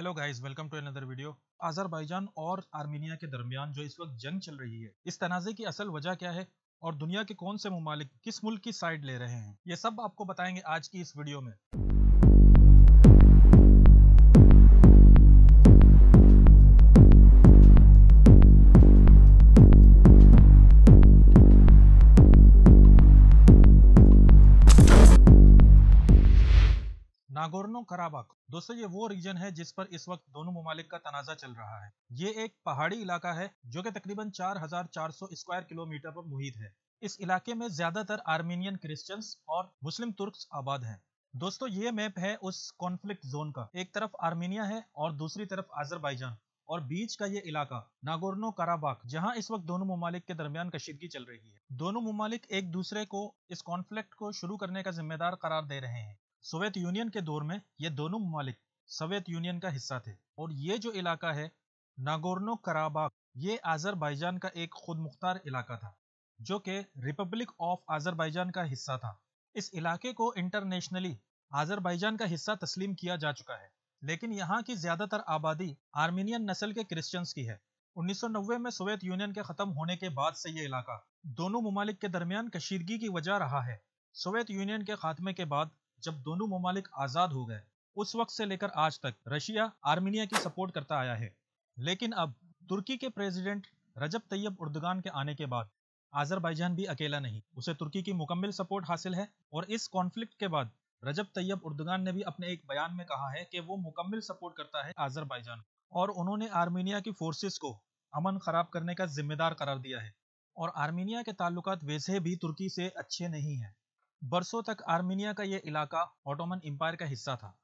hello guys welcome to another video Azerbaijan और Armenia के दरमियान जो इस वक्त जंग चल रही है इस तनाजे की असल वजह क्या है और दुनिया के कौन से ममालिक किस मुल्क की साइड ले रहे हैं ये सब आपको बताएंगे आज की इस वीडियो में नागोर्नो कराबाक दोस्तों ये वो रीजन है जिस पर इस वक्त दोनों ममालिक का तनाजा चल रहा है ये एक पहाड़ी इलाका है जो कि तकरीबन 4,400 स्क्वायर किलोमीटर पर मुहित है इस इलाके में ज्यादातर आर्मेनियन क्रिश्चियंस और मुस्लिम तुर्क आबाद हैं दोस्तों ये मैप है उस कॉन्फ्लिक्ट जोन का एक तरफ आर्मेनिया है और दूसरी तरफ आजरबाइजान और बीच का ये इलाका नागोर्नो कराबाक जहां इस वक्त दोनों ममालिक के दरमियान कशीदगी चल रही है दोनों ममालिक एक दूसरे को इस कॉन्फ्लिक्ट को शुरू करने का जिम्मेदार करार दे रहे हैं सोवियत यूनियन के दौर में ये दोनों ममालिक सोवियत यूनियन का हिस्सा थे और ये जो इलाका है नागोर्नो कराबाग ये आजरबाईजान का एक खुद मुख्तार इलाका था जो कि रिपब्लिक ऑफ आजरबाईजान का हिस्सा था इस इलाके को इंटरनेशनली आजरबाईजान का हिस्सा तस्लीम किया जा चुका है लेकिन यहाँ की ज्यादातर आबादी आर्मीनियन नस्ल के क्रिश्चियंस की है 1990 में सोवियत यूनियन के खत्म होने के बाद से ये इलाका दोनों ममालिक के दरमियान कशीदगी की वजह रहा है सोवियत यूनियन के खात्मे के बाद जब दोनों ममालिक आज़ाद हो गए उस वक्त से लेकर आज तक रशिया आर्मीनिया की सपोर्ट करता आया है लेकिन अब तुर्की के प्रेसिडेंट रजब तैयब उर्दगान के आने के बाद आजरबैजान भी अकेला नहीं उसे तुर्की की मुकम्मल सपोर्ट हासिल है और इस कॉन्फ्लिक्ट के बाद रजब तैयब उर्दगान ने भी अपने एक बयान में कहा है कि वो मुकम्मल सपोर्ट करता है आजरबैजान और उन्होंने आर्मीनिया की फोर्सेस को अमन खराब करने का जिम्मेदार करार दिया है और आर्मीनिया के ताल्लुक वैसे भी तुर्की से अच्छे नहीं हैं बरसों तक आर्मीनिया का यह इलाका ऑटोमन एम्पायर का हिस्सा था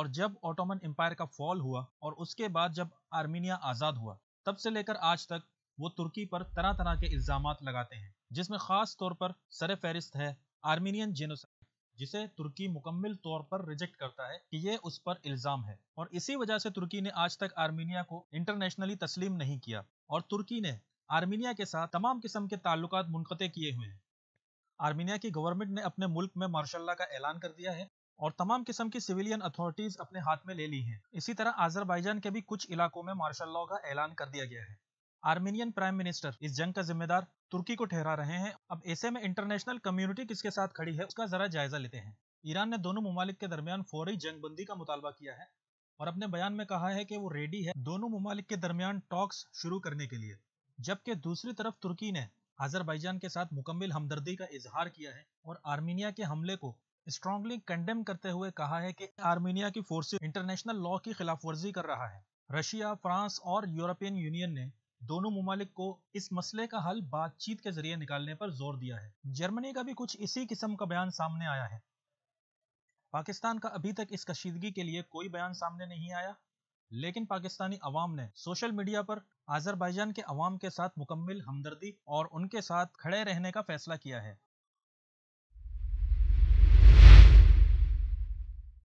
और जब ऑटोमन एम्पायर का फॉल हुआ और उसके बाद जब आर्मेनिया आज़ाद हुआ तब से लेकर आज तक वो तुर्की पर तरह तरह के इल्ज़ाम लगाते हैं जिसमें ख़ास तौर पर सर फहरिस्त है आर्मीनियन जेनोसाइड जिसे तुर्की मुकम्मल तौर पर रिजेक्ट करता है कि ये उस पर इल्ज़ाम है और इसी वजह से तुर्की ने आज तक आर्मीनिया को इंटरनेशनली तस्लीम नहीं किया और तुर्की ने आर्मेनिया के साथ तमाम किस्म के ताल्लुक मुनते किए हुए हैं आर्मीनिया की गवर्नमेंट ने अपने मुल्क में मार्शाला का ऐलान कर दिया है और तमाम किस्म की सिविलियन अथॉरिटीज अपने हाथ में ले ली हैं इसी तरह आजरबाइजान के भी कुछ इलाकों में मार्शाला का ऐलान कर दिया गया है आर्मेनियन प्राइम मिनिस्टर इस जंग का जिम्मेदार तुर्की को ठहरा रहे हैं अब ऐसे में इंटरनेशनल कम्युनिटी किसके साथ खड़ी है उसका जरा जायजा लेते हैं ईरान ने दोनों ममालिक के दरमियान फौरी जंगबंदी का मुतालबा किया है और अपने बयान में कहा है कि वो रेडी है दोनों ममालिक के दरमियान टॉक्स शुरू करने के लिए जबकि दूसरी तरफ तुर्की ने आजरबैजान के साथ मुकम्मल हमदर्दी का इजहार किया है और आर्मीनिया के हमले को स्ट्रॉन्गली कंडेम करते हुए कहा है कि आर्मीनिया की फोर्सेस इंटरनेशनल लॉ की खिलाफ वर्जी कर रहा है रशिया फ्रांस और यूरोपियन यूनियन ने दोनों ममालिक को इस मसले का हल बातचीत के जरिए निकालने पर जोर दिया है जर्मनी का भी कुछ इसी किस्म का बयान सामने आया है पाकिस्तान का अभी तक इस कशीदगी के लिए कोई बयान सामने नहीं आया लेकिन पाकिस्तानी अवाम ने सोशल मीडिया पर आजरबाइजान के अवाम के साथ मुकम्मल हमदर्दी और उनके साथ खड़े रहने का फैसला किया है